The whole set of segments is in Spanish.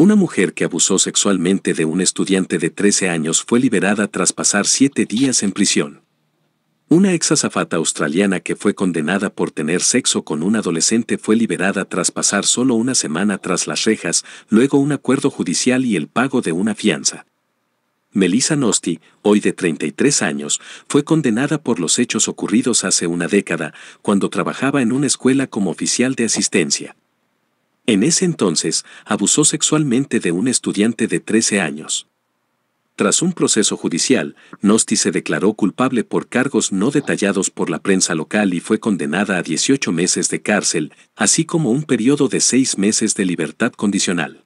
Una mujer que abusó sexualmente de un estudiante de 13 años fue liberada tras pasar 7 días en prisión. Una ex azafata australiana que fue condenada por tener sexo con un adolescente fue liberada tras pasar solo una semana tras las rejas, luego un acuerdo judicial y el pago de una fianza. Melissa Nosti, hoy de 33 años, fue condenada por los hechos ocurridos hace una década, cuando trabajaba en una escuela como oficial de asistencia. En ese entonces, abusó sexualmente de un estudiante de 13 años. Tras un proceso judicial, Nosti se declaró culpable por cargos no detallados por la prensa local y fue condenada a 18 meses de cárcel, así como un periodo de seis meses de libertad condicional.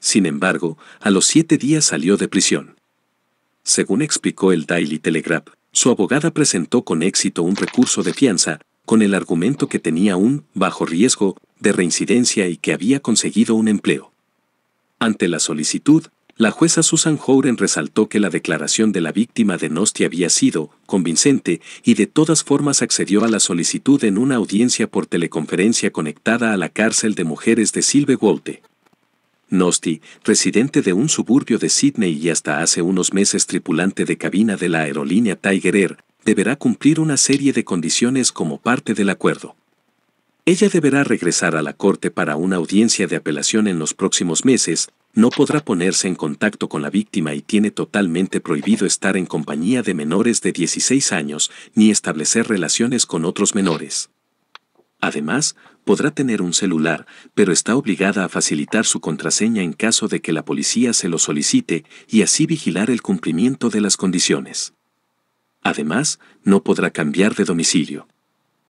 Sin embargo, a los siete días salió de prisión. Según explicó el Daily Telegraph, su abogada presentó con éxito un recurso de fianza, con el argumento que tenía un bajo riesgo de reincidencia y que había conseguido un empleo. Ante la solicitud, la jueza Susan Horen resaltó que la declaración de la víctima de Nosti había sido convincente y de todas formas accedió a la solicitud en una audiencia por teleconferencia conectada a la cárcel de mujeres de Wolte. Nosti, residente de un suburbio de Sydney y hasta hace unos meses tripulante de cabina de la aerolínea Tiger Air, deberá cumplir una serie de condiciones como parte del acuerdo. Ella deberá regresar a la corte para una audiencia de apelación en los próximos meses, no podrá ponerse en contacto con la víctima y tiene totalmente prohibido estar en compañía de menores de 16 años ni establecer relaciones con otros menores. Además, podrá tener un celular, pero está obligada a facilitar su contraseña en caso de que la policía se lo solicite y así vigilar el cumplimiento de las condiciones. Además, no podrá cambiar de domicilio.